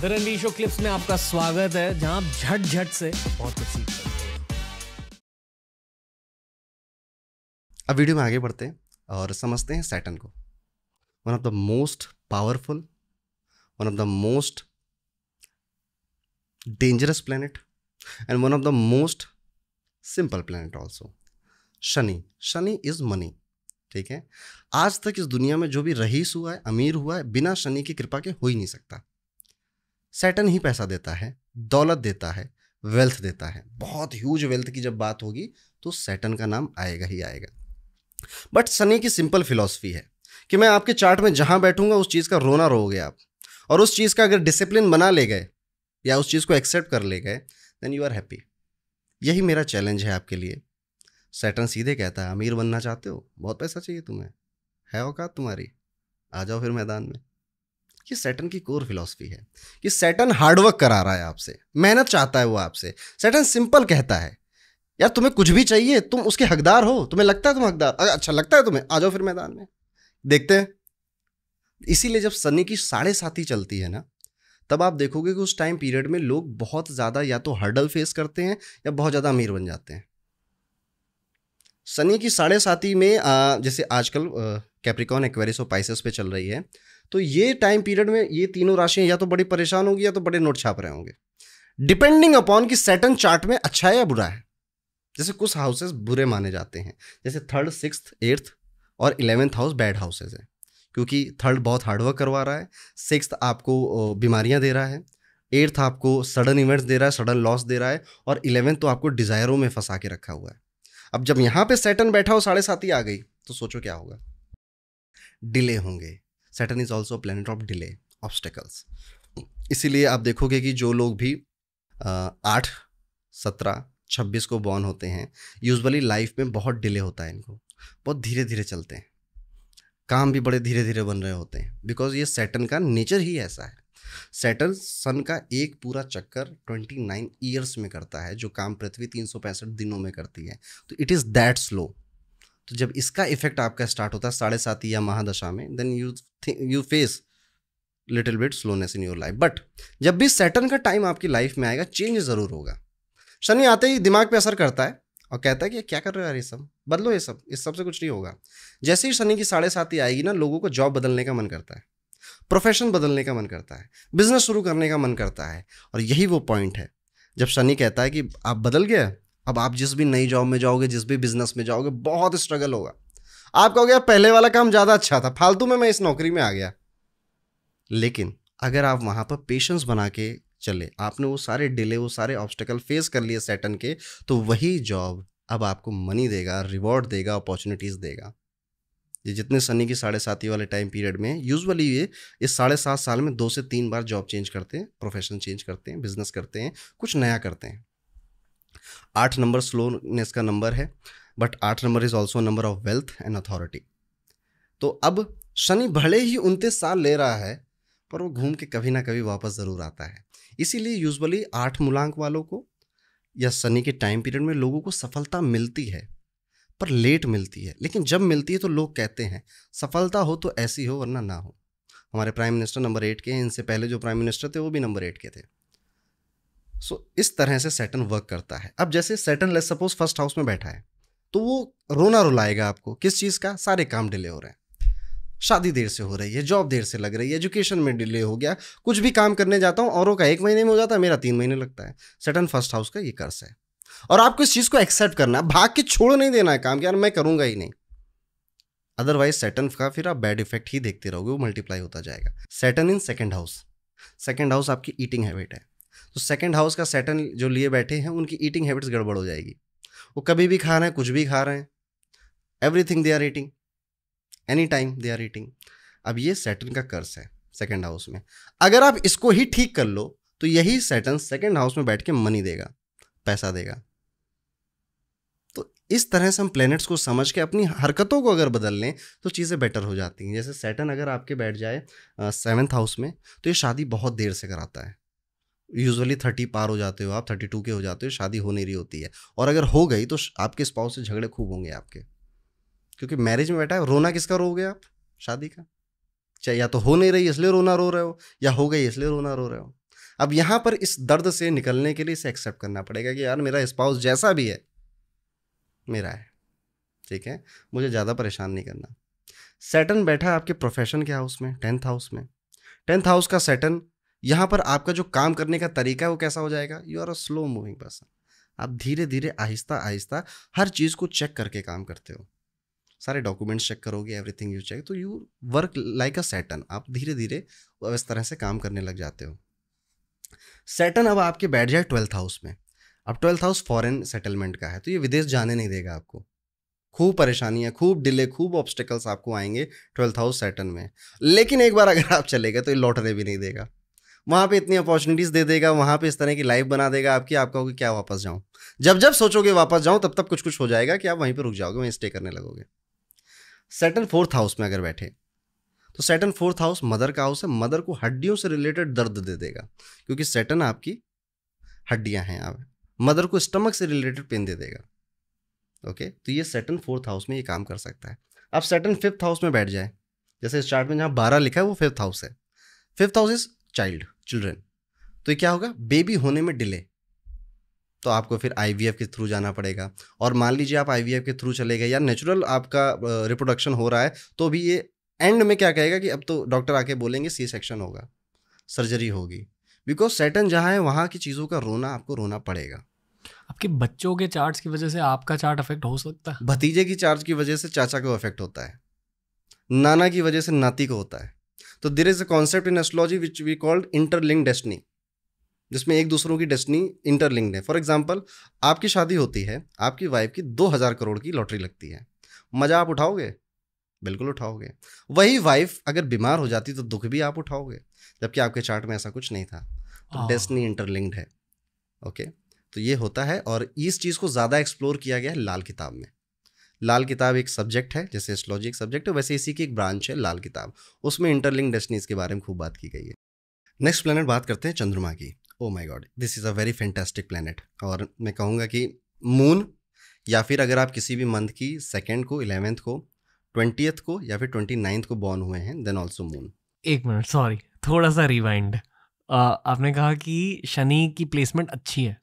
The Ranveer show clips में आपका स्वागत है जहां आप झट झट से बहुत कुछ सीख सकते हैं अब वीडियो में आगे बढ़ते हैं और समझते हैं सैटन को one of the most powerful one of the most dangerous planet and one of the most simple planet also Shani Shani is money ठीक है आज तक इस दुनिया में जो भी रईस हुआ है अमीर हुआ है बिना शनि की कृपा के हो ही नहीं सकता सैटन ही पैसा देता है दौलत देता है वेल्थ देता है बहुत ह्यूज वेल्थ की जब बात होगी तो सैटन का नाम आएगा ही आएगा बट सनी की सिंपल फिलॉसफी है कि मैं आपके चार्ट में जहाँ बैठूंगा उस चीज़ का रोना रोगे आप और उस चीज़ का अगर डिसिप्लिन बना ले गए या उस चीज़ को एक्सेप्ट कर ले गए देन यू आर हैप्पी यही मेरा चैलेंज है आपके लिए सैटन सीधे कहता है अमीर बनना चाहते हो बहुत पैसा चाहिए तुम्हें है औकात तुम्हारी आ जाओ फिर मैदान में ये सेटन की कोर फिलोसफी है कि सेटन हार्डवर्क करा रहा है आपसे मेहनत चाहता है वो आपसे सेटन सिंपल कहता है यार तुम्हें कुछ भी चाहिए तुम उसके हकदार हो तुम्हें लगता है तुम हकदार अच्छा लगता है तुम्हें आ जाओ फिर मैदान में देखते हैं इसीलिए जब सनी की साढ़े साथी ही चलती है ना तब आप देखोगे कि उस टाइम पीरियड में लोग बहुत ज़्यादा या तो हर्डल फेस करते हैं या बहुत ज़्यादा अमीर बन जाते हैं सनी की साढ़े साथी में आ, जैसे आजकल कैप्रिकॉन एक्वेरिस और पाइसेस पे चल रही है तो ये टाइम पीरियड में ये तीनों राशियां या तो बड़ी परेशान होगी या तो बड़े नोट छाप रहे होंगे डिपेंडिंग अपॉन कि सेटन चार्ट में अच्छा है या बुरा है जैसे कुछ हाउसेस बुरे माने जाते हैं जैसे थर्ड सिक्स एट्थ और इलेवेंथ हाउस बैड हाउसेज हैं क्योंकि थर्ड बहुत हार्डवर्क करवा रहा है सिक्स आपको बीमारियां दे रहा है एट्थ आपको सडन इवेंट्स दे रहा है सडन लॉस दे रहा है और इलेवेंथ तो आपको डिज़ायरों में फंसा के रखा हुआ है अब जब यहाँ पे सेटन बैठा हो साढ़े सात ही आ गई तो सोचो क्या होगा डिले होंगे Saturn is also planet of delay obstacles इसीलिए आप देखोगे कि जो लोग भी आठ सत्रह छब्बीस को बॉर्न होते हैं यूजली लाइफ में बहुत डिले होता है इनको बहुत धीरे धीरे चलते हैं काम भी बड़े धीरे धीरे बन रहे होते हैं बिकॉज ये सेटन का नेचर ही ऐसा है सेटन सन का एक पूरा चक्कर 29 नाइन ईयर्स में करता है जो काम पृथ्वी तीन दिनों में करती है तो इट इज़ दैट स्लो तो जब इसका इफेक्ट आपका स्टार्ट होता है साढ़े सात या महादशा में then you you face little bit slowness in your life but जब भी सैटर्न का टाइम आपकी लाइफ में आएगा चेंज ज़रूर होगा शनि आते ही दिमाग पे असर करता है और कहता है कि क्या कर रहे हो यार ये सब बदलो ये सब इस सब से कुछ नहीं होगा जैसे ही शनि की साढ़े सात ही आएगी ना लोगों को जॉब बदलने का मन करता है प्रोफेशन बदलने का मन करता है बिजनेस शुरू करने का मन करता है और यही वो पॉइंट है जब शनि कहता है कि आप बदल गया अब आप जिस भी नई जॉब में जाओगे जिस भी बिजनेस में जाओगे बहुत स्ट्रगल होगा आप कहोगे पहले वाला काम ज़्यादा अच्छा था फालतू में मैं इस नौकरी में आ गया लेकिन अगर आप वहाँ पर पेशेंस बना के चले आपने वो सारे डिले वो सारे ऑब्स्टिकल फेस कर लिए सेटन के तो वही जॉब अब आपको मनी देगा रिवॉर्ड देगा अपॉर्चुनिटीज़ देगा ये जितने सनी की साढ़े साथी वाले टाइम पीरियड में यूजुअली ये इस साढ़े सात साल में दो से तीन बार जॉब चेंज करते हैं प्रोफेशन चेंज करते हैं बिजनेस करते हैं कुछ नया करते हैं आठ नंबर स्लोनेस का नंबर है बट आठ number is also number of wealth and authority तो अब शनि भले ही उनतीस साल ले रहा है पर वो घूम के कभी ना कभी वापस ज़रूर आता है इसीलिए यूजुअली आठ मूलांक वालों को या शनि के टाइम पीरियड में लोगों को सफलता मिलती है पर लेट मिलती है लेकिन जब मिलती है तो लोग कहते हैं सफलता हो तो ऐसी हो वरना ना हो हमारे प्राइम मिनिस्टर नंबर एट के हैं इनसे पहले जो प्राइम मिनिस्टर थे वो भी नंबर एट के थे सो इस तरह से सैटन वर्क करता है अब जैसे Saturn let suppose first house में बैठा है तो वो रोना रुलाएगा आपको किस चीज़ का सारे काम डिले हो रहे हैं शादी देर से हो रही है जॉब देर से लग रही है एजुकेशन में डिले हो गया कुछ भी काम करने जाता हूँ औरों का एक महीने में हो जाता है मेरा तीन महीने लगता है सटन फर्स्ट हाउस का ये कर्स है और आपको इस चीज़ को एक्सेप्ट करना है भाग के छोड़ नहीं देना है काम यार मैं करूँगा ही नहीं अदरवाइज सेटन का फिर आप बैड इफेक्ट ही देखते रहोगे वो मल्टीप्लाई होता जाएगा Saturn in second house second house आपकी ईटिंग हैबिट है तो सेकेंड हाउस का सेटन जो लिए बैठे हैं उनकी ईटिंग हैबिट्स गड़बड़ हो जाएगी वो कभी भी खा रहे हैं कुछ भी खा रहे हैं everything they are eating any time they are eating अब ये सेटन का कर्स है सेकेंड हाउस में अगर आप इसको ही ठीक कर लो तो यही सेटन सेकेंड हाउस में बैठ के मनी देगा पैसा देगा तो इस तरह से हम प्लैनेट्स को समझ के अपनी हरकतों को अगर बदल लें तो चीज़ें बेटर हो जाती हैं जैसे सेटन अगर आपके बैठ जाए सेवन्थ हाउस में तो ये शादी बहुत देर से कराता है यूजुअली थर्टी पार हो जाते हो आप थर्टी टू के हो जाते हो शादी हो नहीं रही होती है और अगर हो गई तो आपके स्पाउस से झगड़े खूब होंगे आपके क्योंकि मैरिज में बैठा है रोना किसका रो गए आप शादी का चाहे या तो हो नहीं रही इसलिए रोना रो रहे हो या हो गई इसलिए रोना रो रहे हो अब यहाँ पर इस दर्द से निकलने के लिए इसे एक्सेप्ट करना पड़ेगा कि यार मेरा स्पाउस जैसा भी है मेरा है ठीक है मुझे ज़्यादा परेशान नहीं करना सेटन बैठा है आपके प्रोफेशन के हाउस में टेंथ हाउस में टेंथ हाउस का सेटन यहाँ पर आपका जो काम करने का तरीका है वो कैसा हो जाएगा you are a slow moving person आप धीरे धीरे आहिस्ता आहिस्ता हर चीज़ को चेक करके काम करते हो सारे डॉक्यूमेंट्स चेक करोगे एवरीथिंग यू चेक तो you work like a Saturn आप धीरे धीरे इस तरह से काम करने लग जाते हो सेटन अब आपके बैठ जाए ट्वेल्थ हाउस में अब ट्वेल्थ हाउस फॉरेन सेटलमेंट का है तो ये विदेश जाने नहीं देगा आपको खूब परेशानियाँ खूब डिले खूब ऑब्स्टिकल्स आपको आएंगे ट्वेल्थ हाउस सेटन में लेकिन एक बार अगर आप चले गए तो ये लौटने भी नहीं देगा वहाँ पे इतनी अपॉर्चुनिटीज़ दे देगा वहाँ पे इस तरह की लाइफ बना देगा आपकी आप कहोगे क्या वापस जाऊँ जब जब सोचोगे वापस जाऊँ तब तब कुछ कुछ हो जाएगा कि आप वहीं पर रुक जाओगे वहीं स्टे करने लगोगे सेटन फोर्थ हाउस में अगर बैठे तो सेटन फोर्थ हाउस मदर का हाउस है मदर को हड्डियों से रिलेटेड दर्द दे देगा क्योंकि सेटन आपकी हड्डियाँ हैं आप मदर को स्टमक से रिलेटेड पेन दे देगा ओके तो ये सेटन फोर्थ हाउस में ये काम कर सकता है आप सेटन फिफ्थ हाउस में बैठ जाए जैसे इस चार्ट में जहाँ बारह लिखा है वो फिफ्थ हाउस है fifth house is child children तो क्या होगा बेबी होने में डिले तो आपको फिर आई के थ्रू जाना पड़ेगा और मान लीजिए आप आई के थ्रू चले गए या नेचुरल आपका रिप्रोडक्शन हो रहा है तो भी ये एंड में क्या कहेगा कि अब तो डॉक्टर आके बोलेंगे सी सेक्शन होगा सर्जरी होगी बिकॉज सेटन जहाँ है वहाँ की चीज़ों का रोना आपको रोना पड़ेगा आपके बच्चों के चार्ज की वजह से आपका चार्ट अफेक्ट हो सकता है भतीजे की चार्ज की वजह से चाचा को अफेक्ट होता है नाना की वजह से नाती को होता है तो there is a concept in astrology which we called interlink destiny जिसमें एक दूसरों की डेस्टनी इंटरलिंक्ड है फॉर एग्जाम्पल आपकी शादी होती है आपकी वाइफ की दो हज़ार करोड़ की लॉटरी लगती है मज़ा आप उठाओगे बिल्कुल उठाओगे वही वाइफ अगर बीमार हो जाती तो दुख भी आप उठाओगे जबकि आपके चार्ट में ऐसा कुछ नहीं था तो डेस्टनी हाँ। इंटरलिंक्ड है ओके तो ये होता है और इस चीज़ को ज़्यादा एक्सप्लोर किया गया है लाल किताब में लाल किताब एक सब्जेक्ट है जैसे एस्ट्रोलॉजी एक सब्जेक्ट है वैसे इसी की एक ब्रांच है लाल किताब उसमें इंटरलिंग डेस्टनीज के बारे में खूब बात की गई है नेक्स्ट प्लानट बात करते हैं चंद्रमा की oh my god this is a very fantastic planet और मैं कहूँगा कि मून या फिर अगर आप किसी भी मंथ की सेकेंड को इलेवेंथ को ट्वेंटियथ को या फिर ट्वेंटी नाइन्थ को बॉर्न हुए हैं देन ऑल्सो मून एक मिनट सॉरी थोड़ा सा रिवाइंड आपने कहा कि शनि की प्लेसमेंट अच्छी है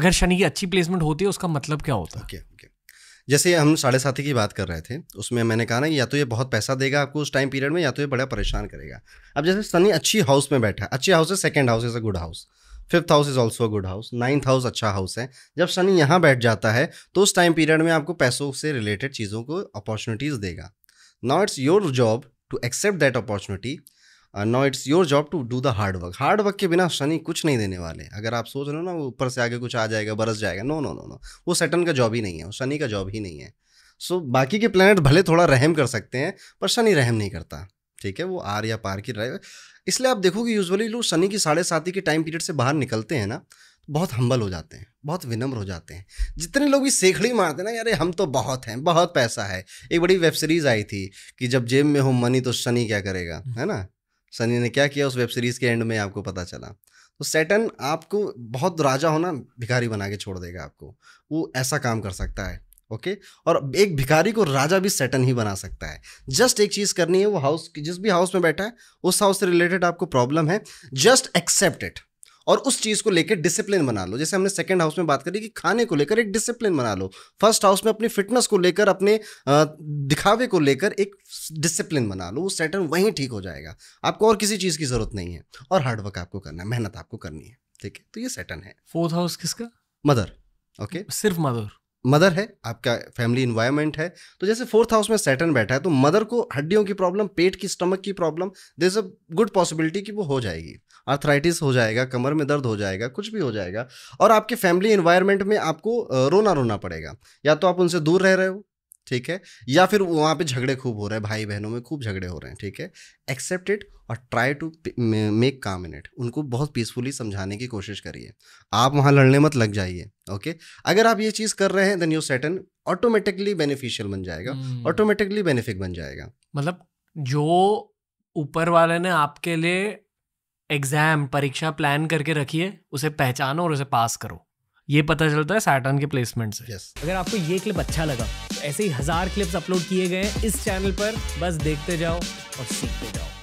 अगर शनि की अच्छी प्लेसमेंट होती है उसका मतलब क्या होता है okay, okay. जैसे हम साढ़े साथी की बात कर रहे थे उसमें मैंने कहा ना या तो ये बहुत पैसा देगा आपको उस टाइम पीरियड में या तो ये बड़ा परेशान करेगा अब जैसे सनी अच्छी हाउस में बैठा है अच्छी हाउस है second house is a good house fifth house is also good house ninth house अच्छा हाउस है जब सनी यहाँ बैठ जाता है तो उस टाइम पीरियड में आपको पैसों से रिलेटेड चीज़ों को अपॉर्चुनिटीज़ देगा not it's your job to accept that opportunity no it's your job to do the hard work hard work के बिना शनि कुछ नहीं देने वाले अगर आप सोच रहे हो ना वो ऊपर से आगे कुछ आ जाएगा बरस जाएगा नो नो नो नो वो सेटन का जॉब ही नहीं है वो शनि का जॉब ही नहीं है सो so, बाकी के प्लानट भले थोड़ा रहम कर सकते हैं पर शनि रहम नहीं करता ठीक है वो आर या पार की रहे इसलिए आप देखोगे यूजली लोग शनि की साढ़े साथी के टाइम पीरियड से बाहर निकलते हैं ना तो बहुत हम्बल हो जाते हैं बहुत विनम्र हो जाते हैं जितने लोग भी सेखड़ी मारते हैं ना यार हम तो बहुत हैं बहुत पैसा है एक बड़ी वेब सीरीज़ आई थी कि जब जेब में हो मनी तो शनि क्या करेगा है ना सनी ने क्या किया उस वेब सीरीज़ के एंड में आपको पता चला तो सेटन आपको बहुत राजा होना भिखारी बना के छोड़ देगा आपको वो ऐसा काम कर सकता है ओके और एक भिखारी को राजा भी सेटन ही बना सकता है जस्ट एक चीज़ करनी है वो हाउस जिस भी हाउस में बैठा है उस हाउस से रिलेटेड आपको प्रॉब्लम है जस्ट एक्सेप्ट इट और उस चीज़ को लेकर डिसिप्लिन बना लो जैसे हमने सेकेंड हाउस में बात करी कि खाने को लेकर एक डिसिप्लिन बना लो फर्स्ट हाउस में अपनी फिटनेस को लेकर अपने दिखावे को लेकर एक डिसिप्लिन बना लो वो सेटन वहीं ठीक हो जाएगा आपको और किसी चीज़ की ज़रूरत नहीं है और हार्डवर्क आपको करना है मेहनत आपको करनी है ठीक है तो ये सेटन है फोर्थ हाउस किसका मदर ओके सिर्फ मदर मदर है आपका फैमिली इन्वायरमेंट है तो जैसे फोर्थ हाउस में सेटन बैठा है तो मदर को हड्डियों की प्रॉब्लम पेट की स्टमक की problem there a good possibility कि वो हो जाएगी आर्थराइटिस हो जाएगा कमर में दर्द हो जाएगा कुछ भी हो जाएगा और आपके फैमिली इन्वायरमेंट में आपको रोना रोना पड़ेगा या तो आप उनसे दूर रह रहे हो ठीक है या फिर वहाँ पे झगड़े खूब हो रहे हैं भाई बहनों में खूब झगड़े हो रहे हैं ठीक है एक्सेप्ट इट और ट्राई टू मेक काम इन इट उनको बहुत पीसफुली समझाने की कोशिश करिए आप वहाँ लड़ने मत लग जाइए ओके अगर आप ये चीज़ कर रहे हैं then you Saturn automatically beneficial बन जाएगा ऑटोमेटिकली hmm. बेनिफिक बन जाएगा मतलब जो ऊपर वाले ने आपके लिए एग्जाम परीक्षा प्लान करके रखी है उसे पहचानो और उसे पास करो ये पता चलता है सैटर्न के प्लेसमेंट से yes. अगर आपको ये क्लिप अच्छा लगा तो ऐसे ही हजार क्लिप्स अपलोड किए गए हैं इस चैनल पर बस देखते जाओ और सीखते जाओ